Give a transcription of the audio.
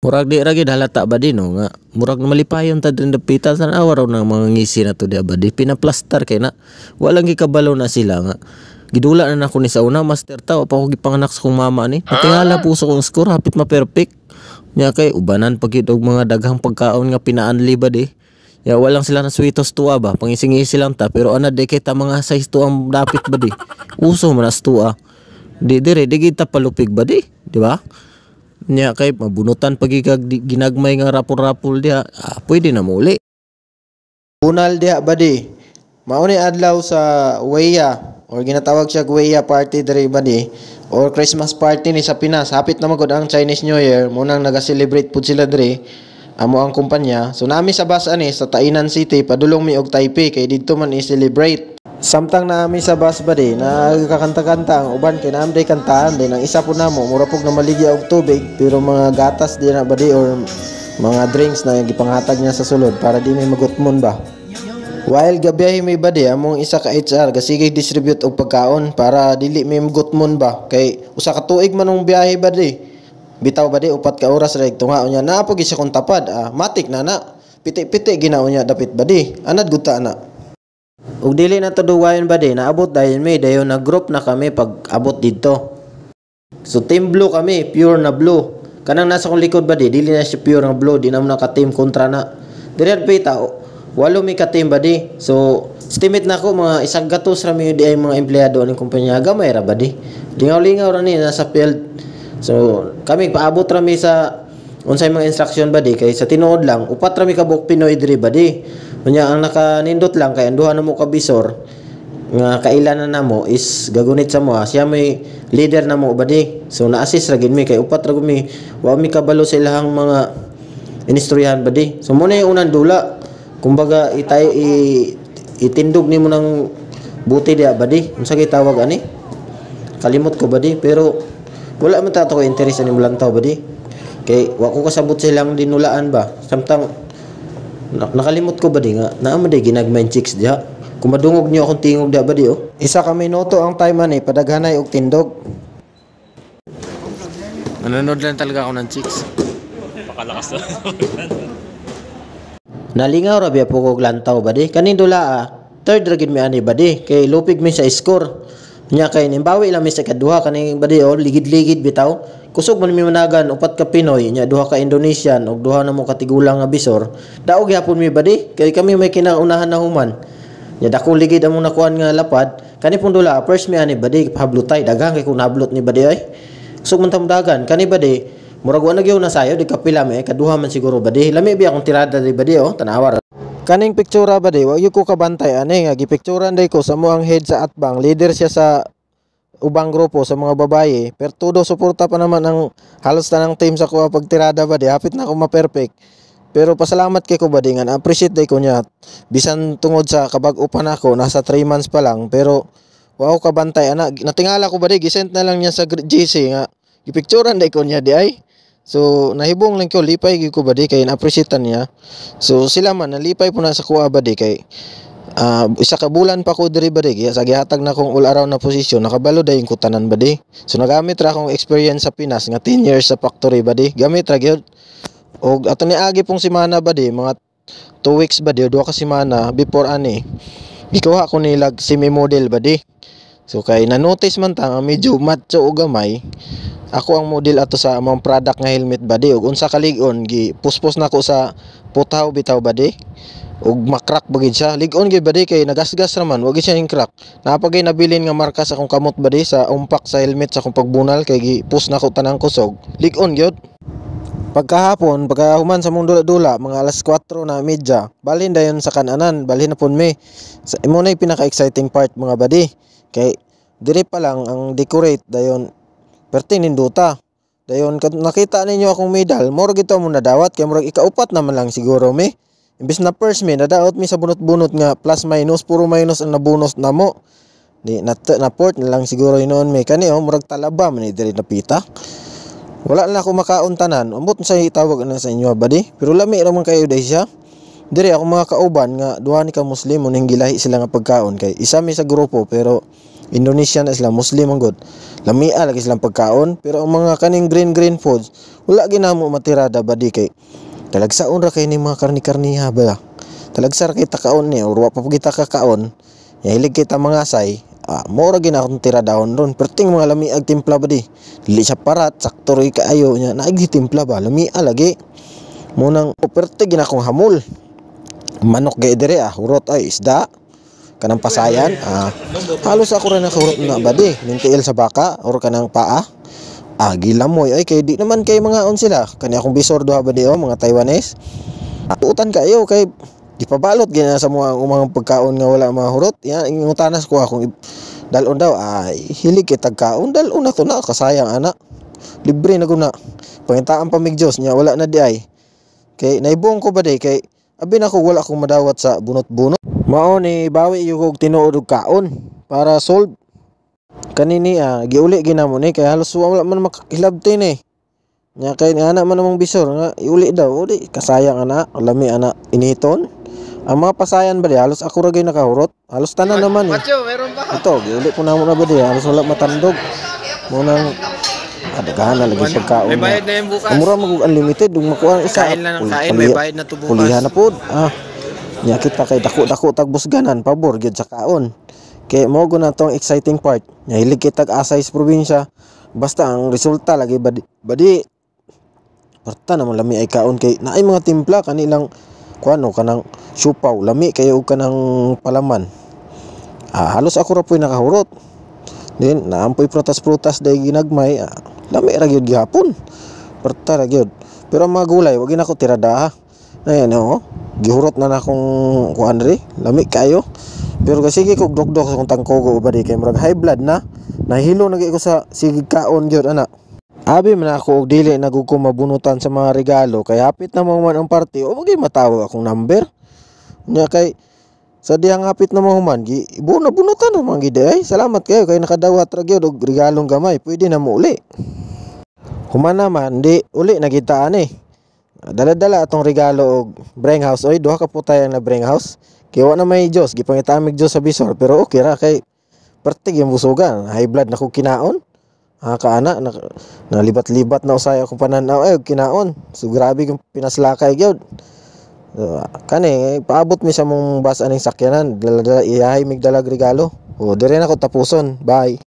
Murag di ragi halata ba din no? nga murag na malipayon ta din dapitan sa awaraw ng mga ngisi na to di ba di pinaplastar kay na walang gikabalo na sila nga gidula na nako ni sa una master ta pa ko gipanganak sa kong mama ni patingala puso kong score hapit ma perfect nya kay ubanan pagid og mga daghang pagkaon nga pinaanli ba di ya walang sila na sweetos tuwa ba pangisingisi lang ta pero ana di ta mga size tuwa dapit ba di uso man as tuwa di dire di kita palupig ba di di ba Nya kay mabunutan pagi ginagmay nga rapor rapol diha, ah, pwede na muli. Bunal diha badi. Mao ni adlaw sa Weya or ginatawag siya Weya Party diri badi or Christmas party ni sa Pinas. Hapit na magod ang Chinese New Year, mo nang naga-celebrate pud sila diri amo ang kumpanya. So nami sa bus ani sa Tainan City padulong mi og Taipei kay didto man i-celebrate Samtang na amin sa basbari na kakanta-kanta ang uban kay naamday kantaan din ang isa po na mo, mura pog na maligya og tubig pero mga gatas din na bari or mga drinks na gipanghatag niya sa sulod para di may magutmon ba. While gabiyahe may badi among isa ka HR gasige distribute og pagkaon para dili may magutmon ba kay usa ka tuig man ang biyahe badi. Bitaw badi upat ka oras ra tungaon niya na pag isa kong tapad ah, matik na na. Piti-piti ginaon niya dapit badi. Anad guta na. Ug dili na to duwayon ba din, naabot dayon mi, dayon na group na kami pag abot dito. So team blue kami, pure na blue. Kanang nasa kong likod ba di, dili na siya pure na blue, di na mo naka-team kontra na. Diri at pita, walo mi ka-team ba di. So, estimate na ko mga isang gatos ra mi di mga empleyado ng kumpanya, gamay ra ba di. Lingaw-lingaw ra ni nasa field. So, kami paabot ra mi sa unsay mga instruction ba di kay sa tinuod lang upat ra mi ka Pinoy diri ba di. Unya ang nakanindot lang kay duha na mo ka bisor nga kailan na namo is gagunit sa mo ah. siya may leader na mo badi so na-assist ra gid mi kay upat ra gumi wa mi kabalo sa ilang mga inistoryahan badi so mo na yung unang dula kumbaga itay i, itindog ni mo nang buti dia badi unsa kay tawag ani kalimot ko badi pero wala man ta ko interes ani mulang taw badi kay wa ko kasabot ilang dinulaan ba samtang na, nakalimot ko ba di nga? Naama di ginagmain chicks diha. Kumadungog niyo akong tingog da ba di oh. Isa ka minuto ang time ani padaghanay og tindog. Nanonood lang talaga ako ng chicks. Pakalakas na. Nalingaw ra biya po kog lantaw ba di? Kaning dula ah. Third ra gid mi ani ba di? Kay lupig mi sa score. Nya kay nimbawi lang mi sa kaduha kaning ba di oh ligid-ligid bitaw kusog man mi managan upat ka Pinoy nya duha ka Indonesian ug duha na mo katigulang nga bisor daog gyapon mi badi kay kami may kinaunahan na human nya dako ligid among nakuan nga lapad kani pong dula first mi ani badi pahablutay daghang kay kun hablot ni badi ay kusog man tamdagan kani badi murag wa nagyaw na sayo di kapila mi kaduha man siguro badi lami biya kung tirada di badi oh tanawar kaning pictura badi wa ko kabantay ani nga gipicturan day ko sa mo ang head sa atbang leader siya sa ubang grupo sa mga babae pertudo suporta pa naman ang halos tanang team sa ko pagtirada ba di hapit na ko ma-perfect pero pasalamat kay ko ba di nga appreciate day ko niya bisan tungod sa kabag-o pa nasa 3 months pa lang pero wow kabantay ana natingala ko ba di gisent na lang niya sa GC nga gipicturean day ko niya di ay So nahibong lang ko lipay gi ko ba di kay na appreciate niya. So sila man nalipay po na sa kuha ba di kay Uh, isa ka bulan pa ko diri ba kaya sa gihatag na kong all around na posisyon nakabalo dayon ko tanan ba di so nagamit ra akong experience sa Pinas nga 10 years sa factory ba di gamit ra gyud og ato ni agi pong semana ba di mga 2 weeks ba di duha ka semana before ani gikuha ko ni nilag semi model ba di so kay na notice man ta medyo matcho og gamay ako ang model ato sa among product nga helmet ba di og unsa kalig-on gi puspos na ko sa putaw bitaw ba di ug makrak bagid siya ligon gyud badi kay nagasgas wa gyud siya yung crack napagay nabilin nga marka sa akong kamot ba di sa umpak sa helmet sa akong pagbunal kay gipus na ko tanang kusog ligon gyud Pagkahapon, pagkahuman sa mong dula-dula, mga alas 4 na medya, balhin dayon sa kananan, balhin na pun me. Sa imo na pinaka-exciting part mga badi. Kay dire pa lang ang decorate dayon perti ninduta. Dayon nakita ninyo akong medal, murag ito mo na dawat kay murag ikaupat naman lang siguro me. Imbis na first mi, nadaot mi sa bunot-bunot nga plus minus, puro minus ang nabunos na mo. Di, na, na port na lang siguro yun noon mi. Kani oh, murag talaba, man diri napita. Wala na ako makauntanan. Umot sa itawag na sa inyo, badi. Pero lami raman kayo dahi siya. Diri ako mga kauban nga duha ni ka Muslim uning gilahi sila nga pagkaon kay isa mi sa grupo pero Indonesian na sila, Muslim ang good. Lamia lagi silang pagkaon, pero ang mga kaning green green foods, wala ginamo matirada badi kay talagsaon ra kay ni mga karni-karni ba talagsa ra kay takaon ni or wa pa kita kaon ya hilig kita mga asay ah, mora gina akong tira dahon ron perting mga lamiag timpla ba di dili siya parat sakto kaayo niya naig timpla ba lamia lagi munang nang operte gina akong hamol manok gay dire ah urot ay isda kanang pasayan ah, halos ako rin urot na ba di nintiil sa baka or kanang paa Agi lamoy ay kay di naman kay mga on sila kani akong bisor duha ba diyo oh, mga Taiwanese. Ah, utan kayo eh, oh, kay ipabalot gina sa mga umang pagkaon nga wala mahurot yan yung tanas ko akong dalon daw ay hilig kay tagkaon dalon na to na kasayang ana libre na guna pangitaan pa mig niya wala na di ay kay naibong ko ba di kay abi na ko wala akong madawat sa bunot-bunot mao ni bawi yung tinuod kaon para solve kanini ah giuli ginamo ni kay halos wala man makakilabtin ni nya kay ni ana man namong bisor nga iuli daw o di kasayang ana lami ana initon ang mga pasayan ba di halos ako ra nakahurot halos tanan naman eh ito giuli ko namo na ba di halos wala matandog mo nang adagahan ah, na lagi pagkaon May bayad na yan bukas. Mura mag unlimited ug makuha ang isa. Kain lang ng kain, may bayad na to bukas. kulihan na pod. Ah. Nya kita kay dako-dako tagbusganan pabor gyud sa kaon. Kay mo ko na tong exciting part. Nahilig kitag asay sa probinsya. Basta ang resulta lagi badi. badi. Parta naman lami ay kaon kay naay mga timpla kanilang kuano kanang supaw lami kayo og kanang palaman. Ah, halos ako ra po'y nakahurot. Din naampoy prutas-prutas day ginagmay. Ah, lami ra gyud gihapon. Parta ra gyud. Pero ang mga gulay wag na ko tirada. Ayan oh. Gihurot na na akong kuan Lami kayo pero kasi ko dok-dok sa kung tangkogo ba di kay murag high blood na nahilo na ko sa sige kaon gyud ana Abi man ako og dili nagugko mabunutan sa mga regalo kay hapit na man ang party o magay matawo akong number. Nya kay sa diyang hapit na mahuman gi ibo bunutan ra man gid ay. Salamat kayo kay nakadawat ra gyud og regalong gamay. Pwede na mo uli. Human naman di uli nagitaan eh. Dala-dala atong regalo og brain House oy duha ka putayan na brain House. Kaya na may Diyos, gipangitamig Diyos sa bisor. Pero okay ra kay pertig yung busugan. High blood na ko kinaon. Ah, kaana, na, nalibat-libat na usay akong pananaw. Eh, kinaon. So grabe yung pinaslakay gyud. So, kani, eh, paabot mi sa mong basa ning sakyanan. Dala-dala, iyahay migdalag regalo. O, dire na ko tapuson. Bye.